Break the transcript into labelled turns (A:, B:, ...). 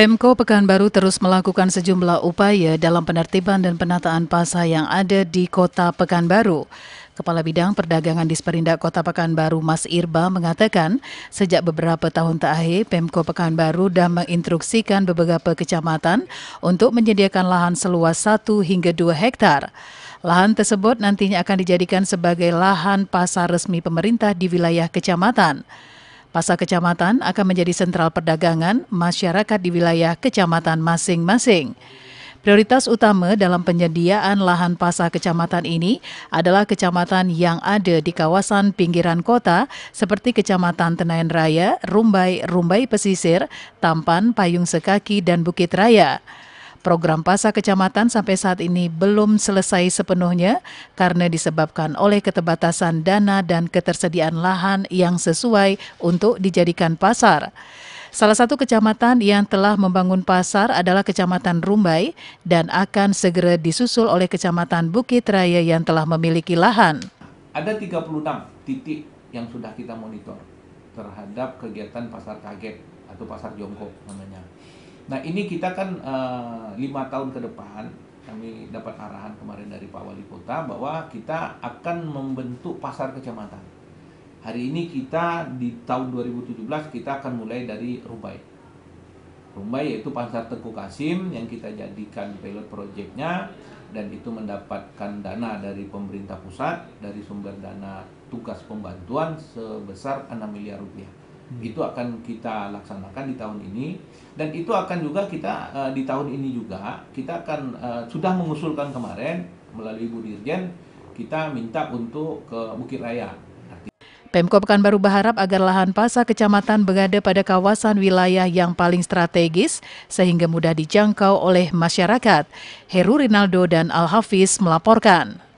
A: Pemko Pekanbaru terus melakukan sejumlah upaya dalam penertiban dan penataan pasar yang ada di kota Pekanbaru. Kepala Bidang Perdagangan Disperindak Kota Pekanbaru Mas Irba mengatakan, sejak beberapa tahun terakhir, Pemko Pekanbaru dah menginstruksikan beberapa kecamatan untuk menyediakan lahan seluas 1 hingga 2 hektar. Lahan tersebut nantinya akan dijadikan sebagai lahan pasar resmi pemerintah di wilayah kecamatan. Pasar kecamatan akan menjadi sentral perdagangan masyarakat di wilayah kecamatan masing-masing. Prioritas utama dalam penyediaan lahan pasar kecamatan ini adalah kecamatan yang ada di kawasan pinggiran kota seperti Kecamatan Tenayan Raya, Rumbai, Rumbai Pesisir, Tampan, Payung Sekaki, dan Bukit Raya. Program PASA kecamatan sampai saat ini belum selesai sepenuhnya karena disebabkan oleh keterbatasan dana dan ketersediaan lahan yang sesuai untuk dijadikan pasar. Salah satu kecamatan yang telah membangun pasar adalah Kecamatan Rumbai dan akan segera disusul oleh Kecamatan Bukit Raya yang telah memiliki lahan.
B: Ada 36 titik yang sudah kita monitor terhadap kegiatan pasar kaget atau pasar jongkok namanya. Nah ini kita kan eh, lima uh, tahun ke depan kami dapat arahan kemarin dari Pak Wali Kota bahwa kita akan membentuk pasar kecamatan. Hari ini kita di tahun 2017 kita akan mulai dari Rumbai. Rumbai yaitu pasar Tengku Kasim yang kita jadikan pilot projectnya dan itu mendapatkan dana dari pemerintah pusat dari sumber dana tugas pembantuan sebesar 6 miliar rupiah hmm. itu akan kita laksanakan di tahun ini dan itu akan juga kita uh, di tahun ini juga kita akan uh, sudah mengusulkan kemarin melalui Ibu Dirjen kita minta untuk ke Bukit Raya
A: Pemko Pekanbaru berharap agar lahan pasar kecamatan berada pada kawasan wilayah yang paling strategis sehingga mudah dijangkau oleh masyarakat. Heru Rinaldo dan Al Hafiz melaporkan.